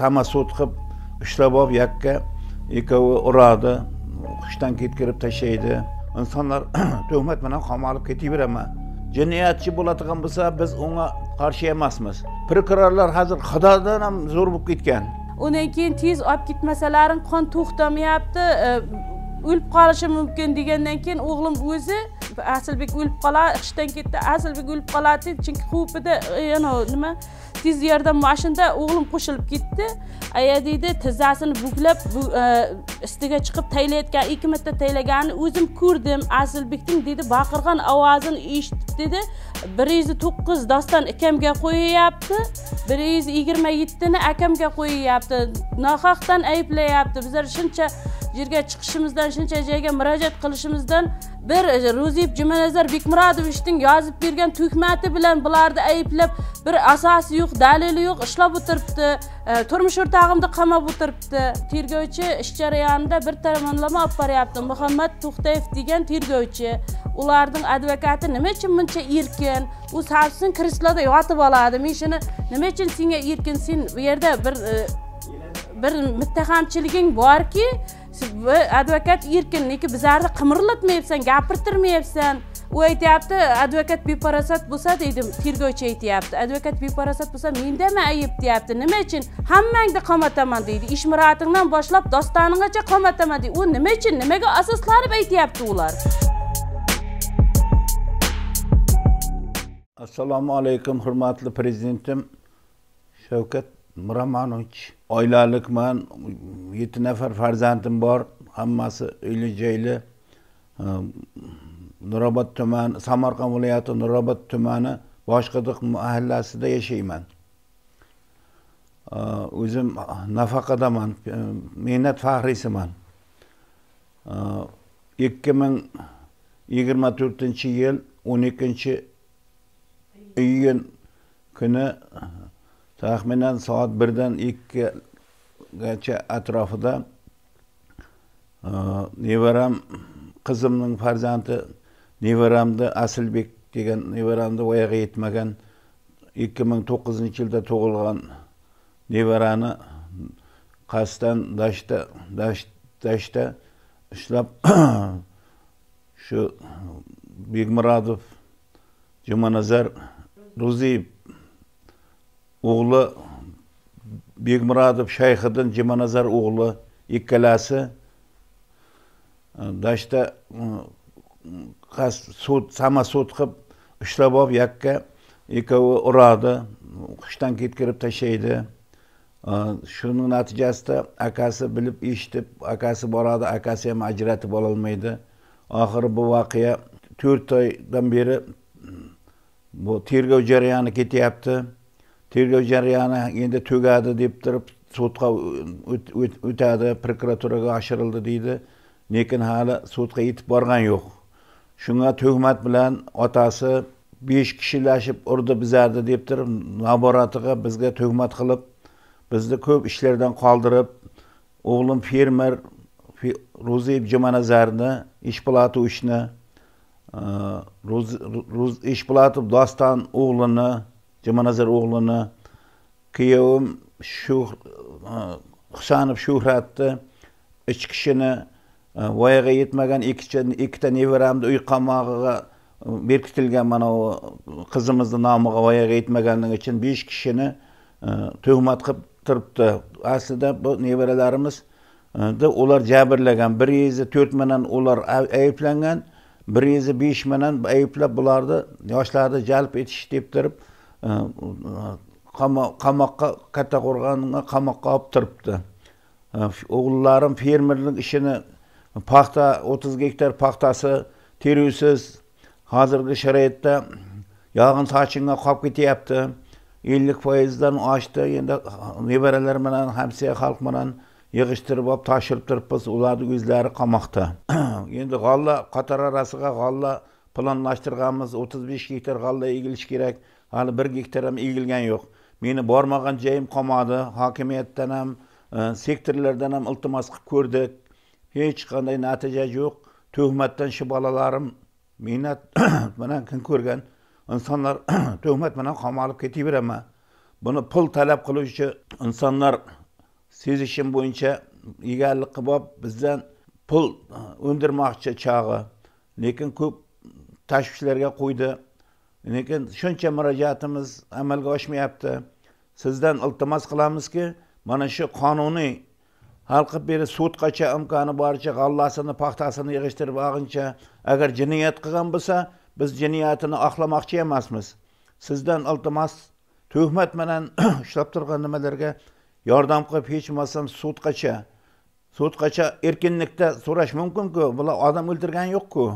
samosud qilib ushlab olib yakka ikkovi uradi hushdan ketkirib tashlaydi insonlar tuhmat bilan qamalib ketaveraman jinoyatchi bo'ladigan bo'lsa biz unga qarshi emasmiz prokurorlar hozir xudodan ham zo'r bo'lib ketgan undan keyin tez olib ketmasalaring qon to'xtamayapti e, o'lib qolishi mumkin degandan keyin o'g'lim o'zi asilbek o'lib qoladi ishdan ketdi asilbek o'lib qoladi chunki quvpida e, nima tez yordam mashinada o'g'lim qo'shilib ketdi aya deydi tizzasini buklab e, ustiga chiqib taylayotgan ikki marta taylaganini o'zim ko'rdim asilbekning deydi baqirgan ovozini eshitib dedi 109 yuz to'qqiz dastan akamga qo'yyapti bir yuz akamga qo'yibdi. nohaqdan ayblayapti bizlar shuncha yerga chiqishimizdan shuncha joyga murojaat qilishimizdan bir Ruziyev jumanazar bekmuratovichning yozib bergan tuhmati bilan bularni ayblab bir asosi yo'q dalili yo'q ishlab o'tiribdi turmush o'rtog'imni qamab o'tiribdi tergovchi ish jarayonida bir tomonlama olib boryapti muhammad to'xtayev degan tergovchi ularning advokati nima uchun buncha erkin u sarsin kresloda yotib oladi men shuni nima uchun senga erkin sen bu yerda bir e, bir mittahamchiliging borki advokat erkin lekin bizlarni qimirlatmayapsan gapirtirmayapsan u aytyapti advokat beparasat bo'lsa deydi tergovchi aytyapti advokat beparasat bo'lsa mendami ayb deyapti nima uchun hammangni qamataman deydi ishmiratingdan boshlab dostoningacha qamataman deydi u nima uchun nimaga asoslanib aytyapti ular assalomu alaykum hurmatli prezidentim shavkat miromonovich oilalikman yetti nafar farzandim bor hammasi uyli joyli nurobod tumani samarqand viloyati nurobod tumani boshqidiq mahallasida yashayman o'zim nafaqadaman mehnat faxriysiman ikki ming yigirma to'rtinchi yil o'n ikkinchi iyun kuni taxminan soat birdan ikkigacha atrofida nevaram qizimning farzandi nevaramni asilbek degan nevaramni voyaga yetmagan ikki ming to'qqizinchi yilda tug'ilgan nevarani qasddan dashtda şu ishlab shu bekmurodov jumanazar ruziyev o'g'li bekmurodov shayxiddin jumanazar o'g'li ikkalasi dashta sud samosud qilib ushlab olib yakka ikkovi uradi hushdan ketkirib tashlaydi shuni natijasida akasi bilib eshitib akasi boradi akasi ham ajratib ololmaydi oxiri bu voqea to'rt oydan beri mm, bu tergov jarayoni ketyapti tergov jarayoni endi tugadi deb turib sudga o'tadi prokuraturaga oshirildi deydi lekin hali sudga yetib borgan yo'q shunga tuhmat bilan otasi besh kishilashib urdi bizarni deb turib naboratiga bizga tuhmat qilib bizni ko'p ishlardan qoldirib o'g'lim fermer ro'ziyev jumanazarni e, ishplatovichni ishplatov doston o'g'lini jumanazar o'g'lini kuyovim shu e, husanov shuhratni uch kishini voyaga yetmagan ikkita nevaramni uy qamog'iga e, berkitilgan mana u qizimizni nomiga voyaga yetmaganligi uchun besh kishini e, tuhmat qilib turibdi aslida bu nevaralarimiz e, ular jabrlagan bir yuz to'rt mingdan ular ayblangan bir yuz besh mingdan ayblab bularni yoshlarni jalb etish deb turib qamoqqa katta qo'rg'onga qamoqqa olib turibdi o'g'illarim fermerlik ishini paxta 30 gektar paxtasi teruvsiz hozirgi sharoitda yog'in sochinga qolib ketyapti ellik foizdan oshdi endi nevaralar bilan hamsiya xalq bilan yig'ishtirib olib topshirib turibmiz ularni o'zlari qamoqda endi g'alla qator orasiga g'alla planlashtirganmiz o'ttiz besh gektar g'alla egilishi kerak hali bir gektar ham egilgan yo'q meni bormagan joyim qolmadi hokimiyatdan ham e, sektorlardan ham iltimos qilib ko'rdik hech qanday natija yo'q tuhmatdan shu bolalarim mehnat bilan kun ko'rgan insonlar tuhmat bilan qamalib ketaveraman buni pul talab qiluvchi insonlar sezishim bo'yicha egalik qilib olib bizdan pul e, undirmoqchi chog'i lekin ko'p tashvishlarga qo'ydi lekin shuncha murojaatimiz amalga oshmayapti sizdan iltimos qilamizki mana shu qonuniy halqib berib sudgacha imkoni boricha Allah'sını, paxtasini yig'ishtirib olguncha agar jinoyat qilgan bo'lsa biz jinoyatini oqlamoqchi emasmiz sizdan iltimos nimelerge, bilan kıp turgan nimalarga yordam qilib hech kaça sudgacha sudgacha erkinlikda so'rash bula adam odam o'ldirgan ki.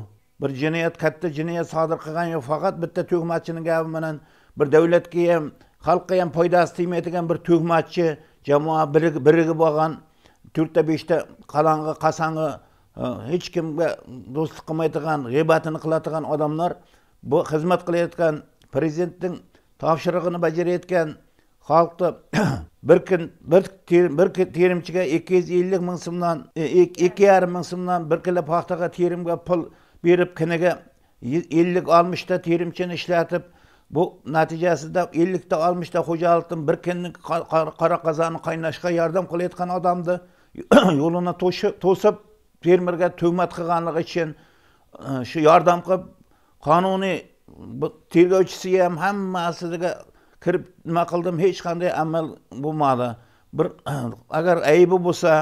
bir jinoyat katta jinoyat sodir qilgan yo'q faqat bitta tuhmatchini gapi bilan bir davlatga ham xalqqa ham foydasi tegmaydigan bir tuhmatchi jamoa birigib olgan төртте беште қалаңғы қасаңы ешкімге достық қылмай тұрған ғибатын қыла тұрған адамдар бұл қызмет қылып жатқан президенттің тапшырығын бәжіре еткен халықты бір күн бір, бір терімшіге екі жүз елу мың сомнан екі жарым мың сомнан бір кілі пахтаға терімге пұл беріп күніге елу алмышта терімшіні ішлетіп бұл нәтижесінде елу алмышта қожалықтың бір күннің қара қазаны қайнашқа жәрдем қылып жатқан адамды yo'lini to'sib fermerga tuhmat qilganligi uchun shu e, yordam qilib qonuniy tergovchisiga ham hammasiga kirib nima qildim hech qanday amal bo'lmadi bir agar aybi bo'lsa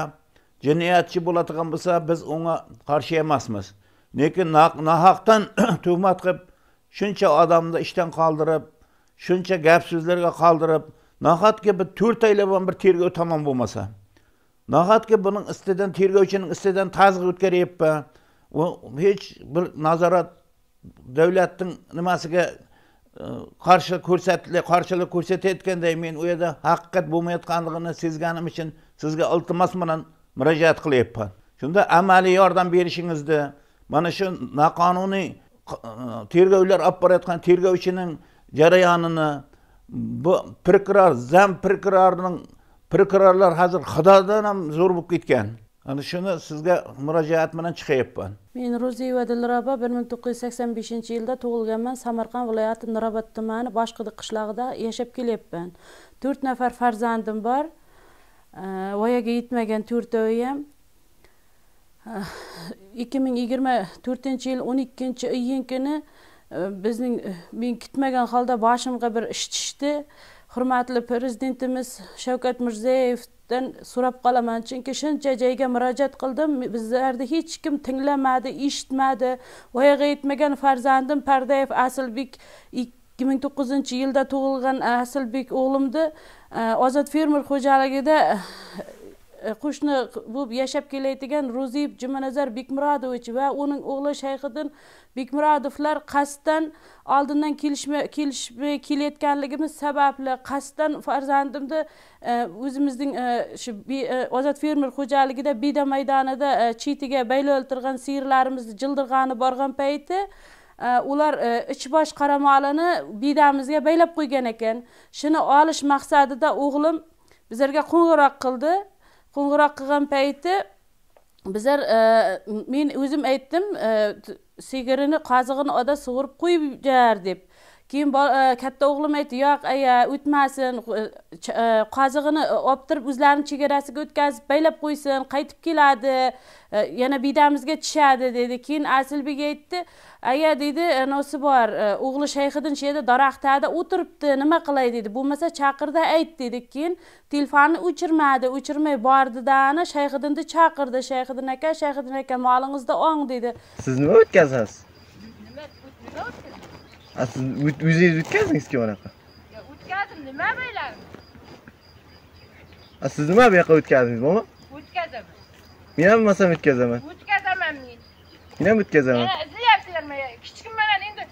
jinoyatchi bo'ladigan bo'lsa biz unga qarshi emasmiz lekin nohaqdan tuhmat qilib shuncha odamni ishdan qoldirib shuncha gap so'zlarga qoldirib nahotki bir to'rt oylab ham bir tergov tamom bo'lmasa nahotki buning ustidan tergovchining ustidan tazg'i o'tkaryapti u hech bir nazorat davlatning nimasiga e, qarshi ko'rsatli qarshilik ko'rsatayotganday men u yerda haqiqat bo'lmayotganligini sezganim uchun sizga iltimos bilan murojaat qilyapman shunda amaliy yordam berishingizni mana shu noqonuniy e, tergovlar olib borayotgan tergovchining jarayonini bu prokuror zam prokurorning prokurorlar hozir xudodan ham zo'r bo'lib ketgan ana shuni sizga murojaat bilan chiqyapman men ro'ziyeva dilrabo bir ming to'qqiz yuz sakson beshinchi yilda tug'ilganman samarqand viloyati nurobod tumani boshqidi qishlog'ida yashab kelyapman to'rt nafar farzandim bor voyaga yetmagan to'rtoviyam ikki ming yigirma to'rtinchi yil o'n ikkinchi iyun kuni e, bizning e, men kutmagan holda boshimga bir ish tushdi hurmatli prezidentimiz shavkat mirziyoyevdan so'rab qolaman chunki shuncha joyga murojaat qildim bizlarni hech kim tinglamadi eshitmadi voyaga yetmagan farzandim pardayev asilbek ikki ming to'qqizinchi yilda tug'ilgan asilbek o'g'limni ozod fermer xo'jaligida E, qo'shni bo'lib yashab kelayotgan ruziyev jumanazar bekmurodovich va uning o'g'li shayxiddin bekmurodovlar qasddan oldindan kelishmay kelayotganligimiz sababli qasddan farzandimni e, o'zimizning e, shu ozod fermer xo'jaligida beda maydonida chetiga bayloiltirgan siyirlarimizni jildirg'ani borgan payti ular ich bosh qaramolini bedamizga baylab qo'ygan ekan shuni olish maqsadida o'g'lim bizlarga qo'ng'iroq qildi қоңырау қылған пәйті біздер мен өзім айттым ә, сигіріні қазығын ода суырып қойып жар деп keyin e, katta o'g'lim aytdi yo'q aya o'tmasin e, e, qozig'ini olib o'zlarini chegarasiga o'tkazib baylab qo'ysin qaytib keladi yana bidamizga tushadi dedi keyin asilbek aytdi aya dedi nosi bor o'g'li shayxiddin shu yerda daraxtada o'tiribdi nima qilay dedi bo'lmasa chaqirda ayt dedi keyin telefonni o'chirmadi o'chirmay bordidani shayxiddinni chaqirdi shayxiddin aka shayxiddin aka molingizda ong dedi siz nima o'tkazasiz nima siz o'zingiz o'tkazdingizku unaqa o'tkazdim nima bilan siz nima bu yoqqa o'tkazdingiz momo o'tkazaman men ham bo'lmasam o'tkazaman o'tkazaman men men ham o'tkazaman izlayapsizlarmi kichkim bilan endi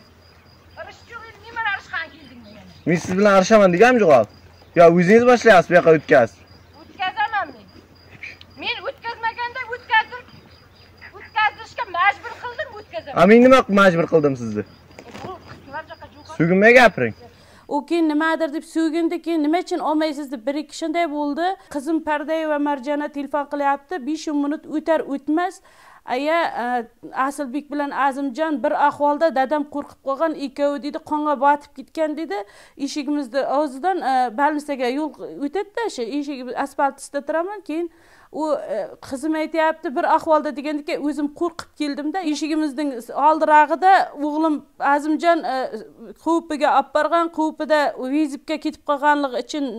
urush yo'q endi men bilan urishgani keldingiz yana men siz bilan urishaman deganim yo'q hali yo o'zingiz boshlayapsiz bu yoqqa o'tkazib o'tkazaman men o'tkazmaganda o'tkazdim o'tkazishga majbur qildim o'tkazaman a men nima majbur qildim sizni suygunma gapiring u keyin nimadir deb so'kindi keyin nima uchun olmaysiz deb bir ikki kishinday bo'ldi qizim va marjana telefon qilyapti besh o'n minut o'tar o'tmas aya e, asilbek bilan azimjon bir ahvolda dadam qo'rqib qolgan ikkovi deydi qonga botib ketgan dedi eshigimizni og'zidan больницаga e, yo'l o'tadida o'sha eshigi asfalt ustida turaman keyin u e, qizim aytyapti bir ahvolda degandiki o'zim qo'rqib keldimda eshigimizning oldirog'ida o'g'lim azimjon e, quvpiga olib borgan quvpida vizibga ketib qolganligi uchun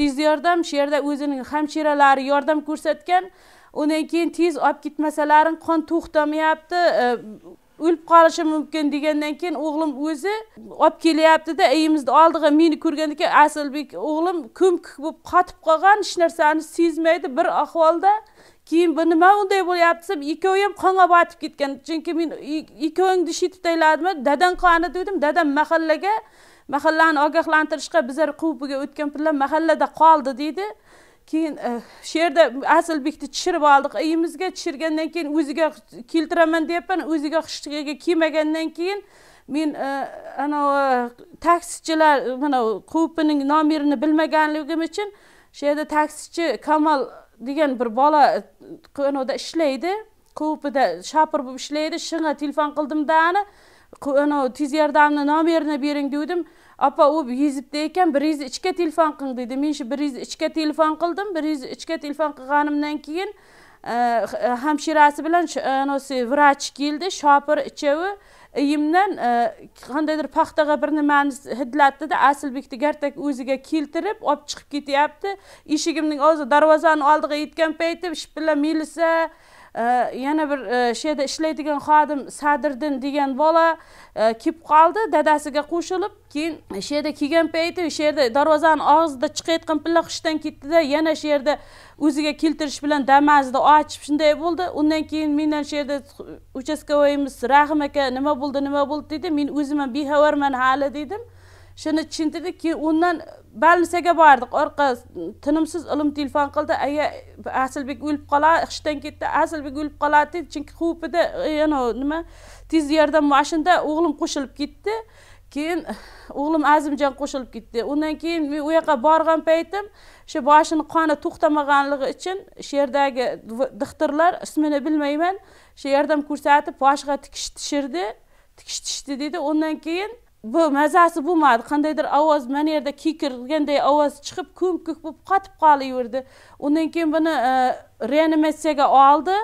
tez yordam shu yerda o'zining hamshiralari yordam ko'rsatgan undan keyin tez olib ketmasalaring qon to'xtamayapti e, o'lib qolishi mumkin degandan keyin o'g'lim o'zi olib kelyaptida uyimizni oldiga meni ko'rgandan keyin aslbek o'g'lim ko'mkik bo'lib qotib qolgan hech narsani sezmaydi bir ahvolda keyin bu nima unday bo'lyapti deb ikkovi ham qonga botib ketgan chunki men ikkovingni shitib tayladimi dadang qani dedim dadam mahallaga mahallani ogohlantirishga bizlar qubiga o'tgan pullar mahallada qoldi deydi keyin e, shu asl bekni tushirib oldik uyimizga tushirgandan keyin o'ziga keltiraman deyapman o'ziga qishlig'iga kelmagandan keyin men e, anavi taksichilar mana qupining nomerini bilmaganligim uchun shu yerda taksichi kamol degan bir bola e, anavda ishlaydi qo'pida shopir bo'lib ishlaydi shunga telefon qildim dani anavi tez yordamni nomerini bering degandim opa u yuzibda ekan bir yuz ichga telefon qil dedi men shu bir yuz ichga telefon qildim bir yuz ichga telefon qilganimdan keyin hamshirasi bilan vrach keldi shopir ichovi iyimdan qandaydir paxtaga bir nimani hidlatdida aslbekni gardak o'ziga keltirib olib chiqib ketyapti eshigimning o'zi darvozani oldiga yetgan payti shu bilan milisa Э, yana bir э, shu yerda ishlaydigan xodim sadriddin degan bola э, kelib qoldi dadasiga qo'shilib keyin shu yerda kelgan payti shu yerda darvozani og'zida chiqayotgan pilla hushdan ketdida yana shu yerda o'ziga keltirish bilan damazni ochib shunday bo'ldi undan keyin mendan shu yerda uchastkavoyimiz rahim aka nima bo'ldi nima bo'ldi dedi men o'zim ham bexabarman hali dedim shuni tushuntirdik undan e, balnisaga bordik orqa tinimsiz ilm telefon qildi aya aslbek o'lib qoladi ishdan ketdi aslbek o'lib qoladi chunki quvpida e, nima tez yordam mashinada o'g'lim qo'shilib ketdi keyin o'g'lim azimjon qo'shilib ketdi undan keyin men u yoqqa borgan paytim o'sha boshini qoni to'xtamaganligi uchun shu yerdagi dixtirlar ismini bilmayman shu yordam ko'rsatib boshiga tikish tishirdi tikish tishdi dedi undan keyin bu mazasi bo'lmadi qandaydir ovoz yerda kekirganday ovoz chiqib ko'mkuk bo'lib qotib qolaverdi undan keyin buni e, reanimatsiyaga oldi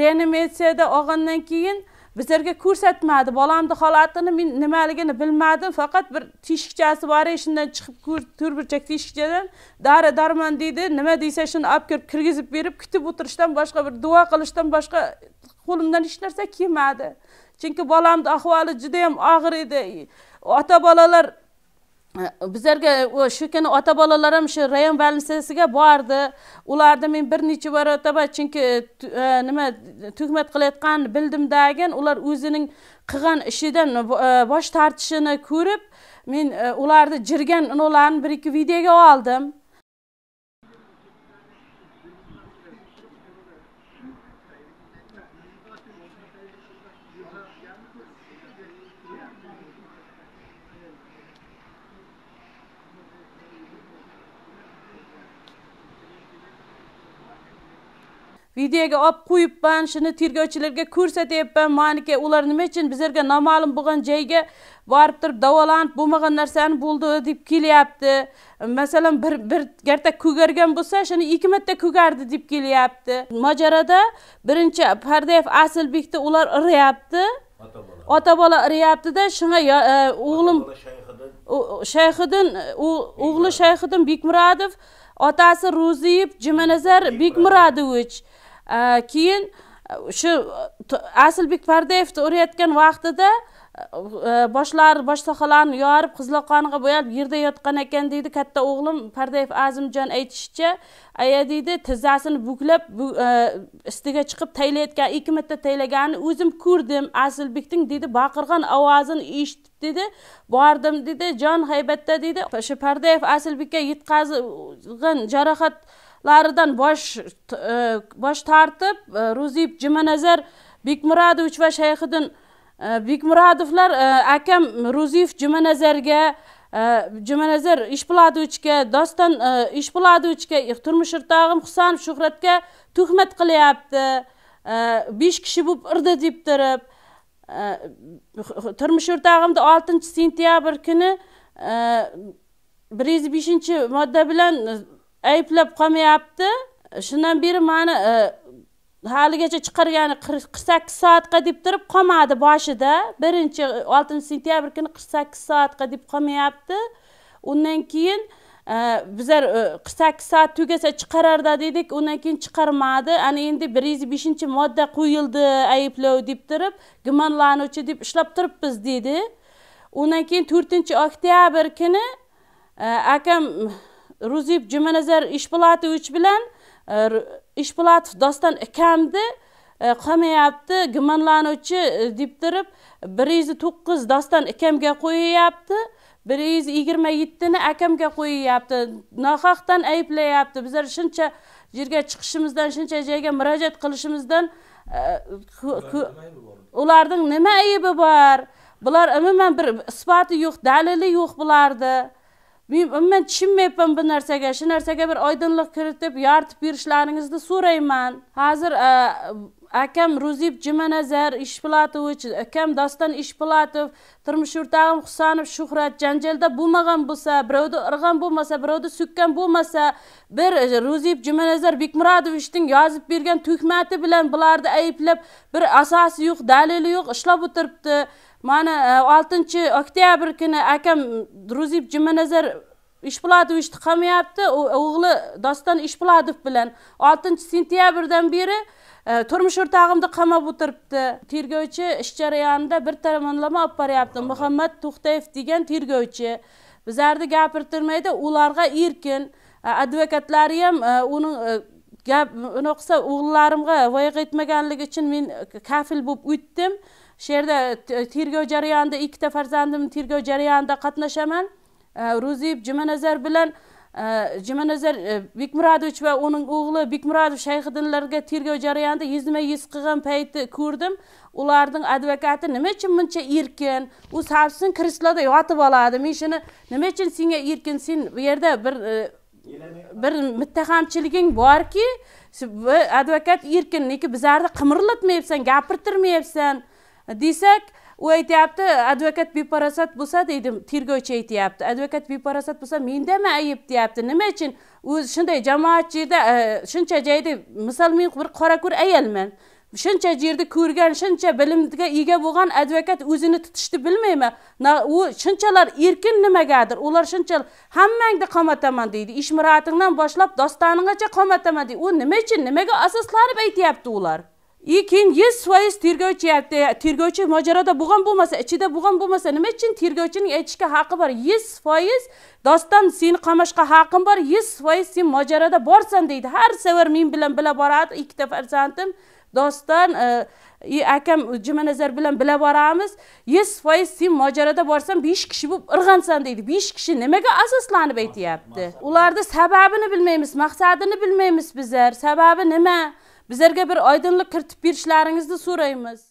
reanimatsiyada olgandan keyin bizlarga ko'rsatmadi bolamni holatini men nimaligini bilmadim faqat bir teshikchasi bor edi shundan chiqib to'rtburchak teshikchadan dori darmon deydi nima deysa shuni olib kirib kirgizib berib kutib o'tirishdan boshqa bir duo qilishdan boshqa qo'limdan hech narsa kelmadi chunki bolamni ahvoli juda yam og'ir edi ota bolalar e, bizlarga shu kuni ota bolalar ham shu rayon больницасiga bordi ularni men bir necha marotaba chunki e, e, nima tuhmat qilayotganini bildimdagin ular o'zining qilgan ishidan bosh tortishini ko'rib men ularni jirgan ularni bir ikki videoga oldim videoga olib qo'yibman shuni tergovchilarga ko'rsatyapman maniki ular nima uchun bizlarga noma'lum bo'lgan joyga borib turib davolanib bo'lmagan narsani bo'ldi deb kelyapti masalan bir bir garta ko'gargan bo'lsa shuni ikki marta ko'gardi deb kelyapti mojaroda birinchi pardayev aslbekni ular iryapti ota bola iryaptida shunga e, o'g'lim shayxiddin o'g'li shayxiddin bekmurodov otasi ro'ziyev jumanazar bekmurodovich Э, keyin э, shu aslbek pardayevni urayotgan vaqtida e, e, boshlari sohalarini yorib qizloqoniga qonga bo'yalib yerda yotgan ekan deydi katta o'g'lim pardayev azimjon aytishicha aya deydi tizzasini buklab e, ustiga chiqib taylayotgan ikki marta taylaganini o'zim ko'rdim asilbekning deydi baqirgan ovozini eshitib dedi bordim dedi jon haybatda dedi o'sha pardayev asilbekka yetkazgan jarohat laridan bosh e, bosh tortib e, ruzib jumanazar bekmuradovich va shayxiddin e, bekmuradovlar akam ruziyev jumanazarga jumanazar ishpuladovichga doston ishpuladovichga turmush o'rtog'im husanov shuhratga tuhmat qilyapti 5 kishi bo'lib irdi deb turib турмуш o'rtog'imni 6 sentyabr kuni 105 yuz modda bilan ayblab qolmayapti shundan beri mani e, haligacha chiqargani qirq sakkiz soatga deb turib qolmadi boshida birinchi oltinchi sentyabr kuni qirq sakkiz soatga deb qolmayapti undan keyin e, bizlar e, qirq sakkiz soat tugasa chiqararda dedik undan keyin chiqarmadi ana endi bir yuz beshinchi modda qo'yildi ayblov deb turib gumonlanuvchi deb ishlab turibmiz dedi undan keyin to'rtinchi oktyabr kuni akam ruzib jumanazar ishpulatovich bilan e, ishpulatov doston akamni e, qolmayapti gumonlanuvchi e, deb turib bir yuz to'qqiz doston akamga qo'yyapti bir yuz yigirma yettini akamga qo'yyapti nohaqdan ayblayapti bizlar shuncha yerga chiqishimizdan shuncha joyga murojaat qilishimizdan ularning nima aybi bor bular umuman bir isboti yo'q dalili yo'q bularni men umuman tushunmayapman bu narsaga shu narsaga bir oydinlik kiritib yoritib berishlaringizni so'rayman hozir e, akam ruzib jumanazar ishplatovich akam doston ishplatov turmush o'rtog'im husanov shuhrat janjalda bo'lmagan bo'lsa birovni irg'an bo'lmasa birovni so'kkan bo'lmasa bir ruzib jumanazar bekmuratovichning yozib bergan tuhmati bilan bularni ayblab bir asosi yo'q dalili yo'q ishlab o'tiribdi mana 6 e, oktyabr kuni akam Ruzib Jumanazar ishpuladovichni qamayapti o'g'li doston ishpuladov bilan 6 sentyabrdan beri e, turmush o'rtog'imni qamab o'tiribdi tergovchi ish jarayonida bir tomonlama olib boryapti muhammad to'xtayev degan tergovchi bizlarni gapirtirmaydi ularga erkin e, advokatlari ham uni gap uni qilsa o'g'illarimga voyaga yetmaganligi uchun men kafil bo'lib o'tdim shu yerda tergov jarayonida ikkita farzandimni tergov jarayonida qatnashaman e, ruziyev jumanazar bilan e, jumanazar e, bekmuradovich va uning o'g'li bekmuradov shayxiddinlarga tergov jarayonida yuzma yuz qilgan payti ko'rdim ularning advokati nima uchun buncha erkin u sabsin kresloda yotib oladi men shuni nima uchun senga erkin sen bu yerda bir bir muttahamchiliging borki advokat erkin lekin bizlarni qimirlatmayapsan gapirtirmayapsan desak u aytyapti advokat beparasat bo'lsa deydi tergovchi aytyapti advokat beparasat bo'lsa mendami ayb deyapti nima uchun o'zi shunday jamoatchilikda e, shuncha joyda misol men bir qorako'r ayolman shuncha yerni ko'rgan shuncha bilimga ega bo'lgan advokat o'zini tutishni bilmaymi u shunchalar erkin nimagadir ular shuncha hammangni qamataman deydi ish muratingdan boshlab dostoningacha qamataman deydi u nima uchun nimaga asoslanib aytyapti ular и keyin 100 foiz tergovchi aytdi tergovchi mojaroda bo'lgan bo'lmasa ichida bo'lgan bo'lmasa nima uchun tergovchining aytishga haqqi bor yuz foiz doston seni qamashga haqqim bor yuz foiz sen mojaroda borsan deydi har safar men bilan bila boradi ikkita farzandim doston и e, e, akam nazar bilan bila boramiz 100 foiz sen mojaroda borsan besh kishi bo'lib irg'ansan deydi besh kishi nimaga asoslanib aytyapti ularni sababini bilmaymiz maqsadini bilmaymiz bizlar sababi nima bizlarga bir oydinlik kiritib berishlaringizni so'raymiz